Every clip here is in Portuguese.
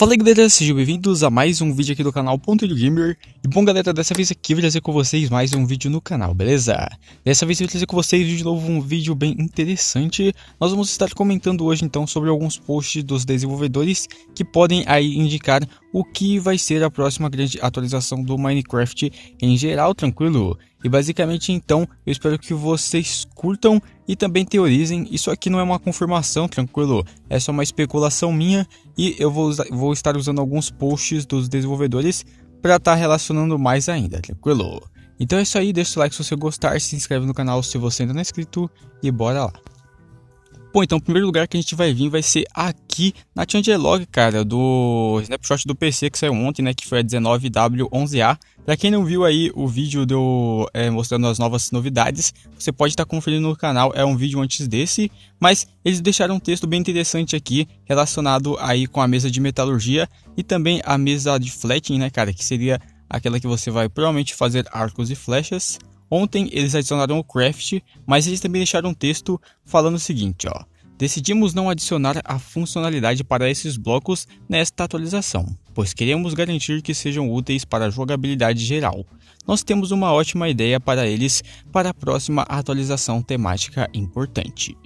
Fala aí galera, sejam bem-vindos a mais um vídeo aqui do canal Pontilho Gamer E bom galera, dessa vez aqui eu vou trazer com vocês mais um vídeo no canal, beleza? Dessa vez eu vou trazer com vocês de novo um vídeo bem interessante Nós vamos estar comentando hoje então sobre alguns posts dos desenvolvedores que podem aí indicar o que vai ser a próxima grande atualização do Minecraft em geral, tranquilo? E basicamente então, eu espero que vocês curtam e também teorizem. Isso aqui não é uma confirmação, tranquilo? É só uma especulação minha e eu vou, usar, vou estar usando alguns posts dos desenvolvedores para estar tá relacionando mais ainda, tranquilo? Então é isso aí, deixa o like se você gostar, se inscreve no canal se você ainda não é inscrito e bora lá. Bom, então o primeiro lugar que a gente vai vir vai ser aqui na Changelog, cara, do snapshot do PC que saiu ontem, né, que foi a 19W11A. Para quem não viu aí o vídeo do é, mostrando as novas novidades, você pode estar tá conferindo no canal, é um vídeo antes desse, mas eles deixaram um texto bem interessante aqui relacionado aí com a mesa de metalurgia e também a mesa de flatting, né, cara, que seria aquela que você vai provavelmente fazer arcos e flechas. Ontem eles adicionaram o craft, mas eles também deixaram um texto falando o seguinte, ó. Decidimos não adicionar a funcionalidade para esses blocos nesta atualização, pois queremos garantir que sejam úteis para a jogabilidade geral. Nós temos uma ótima ideia para eles para a próxima atualização temática importante.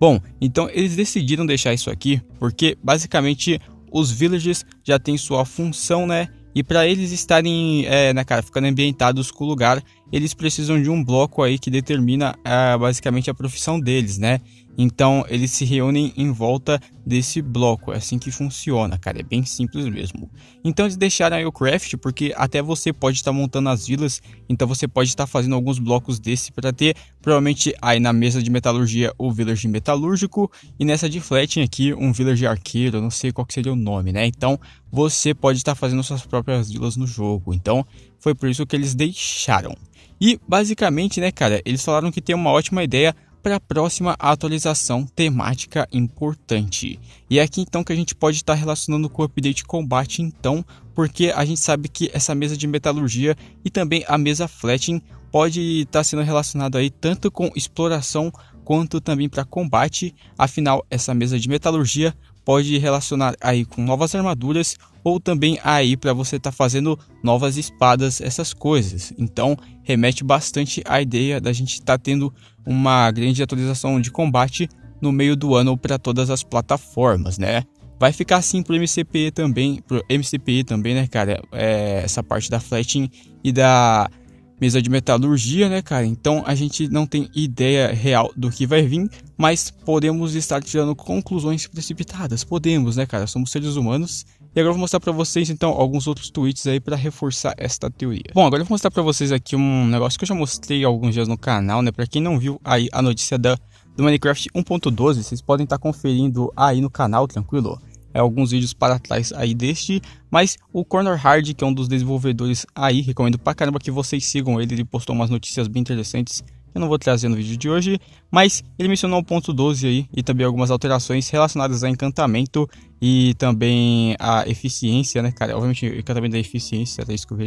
Bom, então eles decidiram deixar isso aqui porque basicamente os villages já têm sua função, né? E para eles estarem, é, né, cara, ficando ambientados com o lugar, eles precisam de um bloco aí que determina ah, basicamente a profissão deles, né? Então eles se reúnem em volta desse bloco, é assim que funciona, cara, é bem simples mesmo. Então eles deixaram aí o craft porque até você pode estar tá montando as vilas, então você pode estar tá fazendo alguns blocos desse para ter provavelmente aí na mesa de metalurgia o village metalúrgico e nessa de flatting aqui um village arqueiro, não sei qual seria o nome, né? Então você pode estar tá fazendo suas próprias vilas no jogo. Então foi por isso que eles deixaram. E basicamente, né, cara, eles falaram que tem uma ótima ideia para a próxima atualização temática importante. E é aqui então que a gente pode estar relacionando com o update combate então, porque a gente sabe que essa mesa de metalurgia e também a mesa fletching pode estar sendo relacionado aí tanto com exploração quanto também para combate. Afinal, essa mesa de metalurgia pode relacionar aí com novas armaduras ou também aí para você estar tá fazendo novas espadas, essas coisas. Então remete bastante à ideia da gente estar tá tendo uma grande atualização de combate no meio do ano para todas as plataformas, né? Vai ficar assim pro MCPE também, pro MCPE também, né, cara? É, essa parte da flatting e da mesa de metalurgia, né, cara? Então a gente não tem ideia real do que vai vir, mas podemos estar tirando conclusões precipitadas. Podemos, né, cara? Somos seres humanos. E agora eu vou mostrar para vocês então alguns outros tweets aí para reforçar esta teoria. Bom, agora eu vou mostrar para vocês aqui um negócio que eu já mostrei alguns dias no canal, né? Para quem não viu aí a notícia da do Minecraft 1.12, vocês podem estar tá conferindo aí no canal, tranquilo. É, alguns vídeos para trás aí deste, mas o Corner Hard, que é um dos desenvolvedores aí, recomendo pra caramba que vocês sigam ele, ele postou umas notícias bem interessantes eu não vou trazer no vídeo de hoje, mas ele mencionou o ponto 12 aí e também algumas alterações relacionadas a encantamento e também a eficiência, né, cara? Obviamente, encantamento da é eficiência, era é isso que eu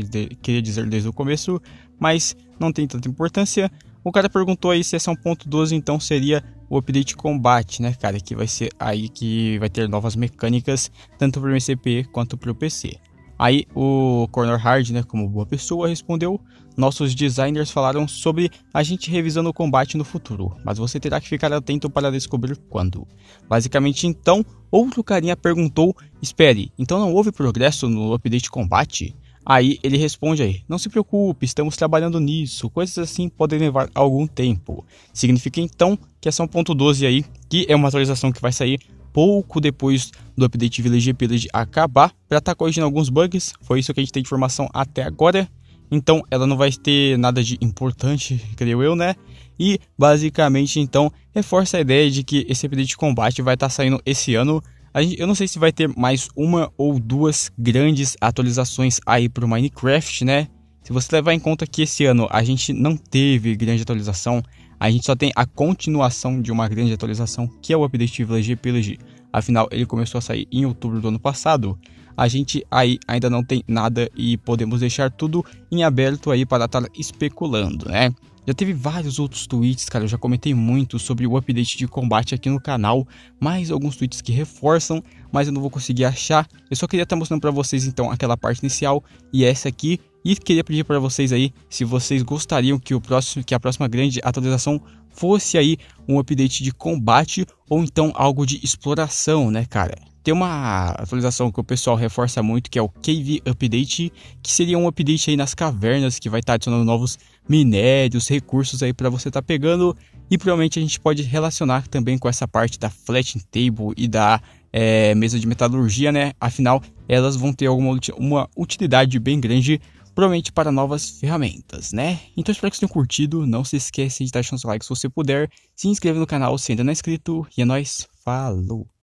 queria dizer desde o começo, mas não tem tanta importância. O cara perguntou aí se essa é um ponto então seria o update combate, né, cara? Que vai ser aí que vai ter novas mecânicas, tanto para o MCP quanto para o PC. Aí o Corner Hard, né, como boa pessoa, respondeu: Nossos designers falaram sobre a gente revisando o combate no futuro, mas você terá que ficar atento para descobrir quando. Basicamente, então, outro carinha perguntou: Espere, então não houve progresso no update combate? Aí ele responde aí: Não se preocupe, estamos trabalhando nisso. Coisas assim podem levar algum tempo. Significa então que essa 1.12 aí, que é uma atualização que vai sair pouco depois do update Village Village acabar, para estar tá corrigindo alguns bugs. Foi isso que a gente tem de informação até agora. Então ela não vai ter nada de importante, creio eu, né? E basicamente então reforça a ideia de que esse update de combate vai estar tá saindo esse ano Gente, eu não sei se vai ter mais uma ou duas grandes atualizações aí para o Minecraft, né? Se você levar em conta que esse ano a gente não teve grande atualização, a gente só tem a continuação de uma grande atualização, que é o Update Village Pillage. Afinal, ele começou a sair em outubro do ano passado. A gente aí ainda não tem nada e podemos deixar tudo em aberto aí para estar especulando, né? Já teve vários outros tweets, cara, eu já comentei muito sobre o update de combate aqui no canal, mais alguns tweets que reforçam, mas eu não vou conseguir achar. Eu só queria estar tá mostrando para vocês então aquela parte inicial e essa aqui e queria pedir para vocês aí se vocês gostariam que o próximo que a próxima grande atualização fosse aí um update de combate ou então algo de exploração, né, cara? Tem uma atualização que o pessoal reforça muito, que é o Cave Update, que seria um update aí nas cavernas, que vai estar tá adicionando novos minérios, recursos aí para você estar tá pegando. E provavelmente a gente pode relacionar também com essa parte da flatting table e da é, mesa de metalurgia, né? Afinal, elas vão ter alguma uma utilidade bem grande provavelmente para novas ferramentas, né? Então espero que vocês tenham curtido, não se esqueça de deixar seu like se você puder, se inscreva no canal se ainda não é inscrito, e é nóis, falou!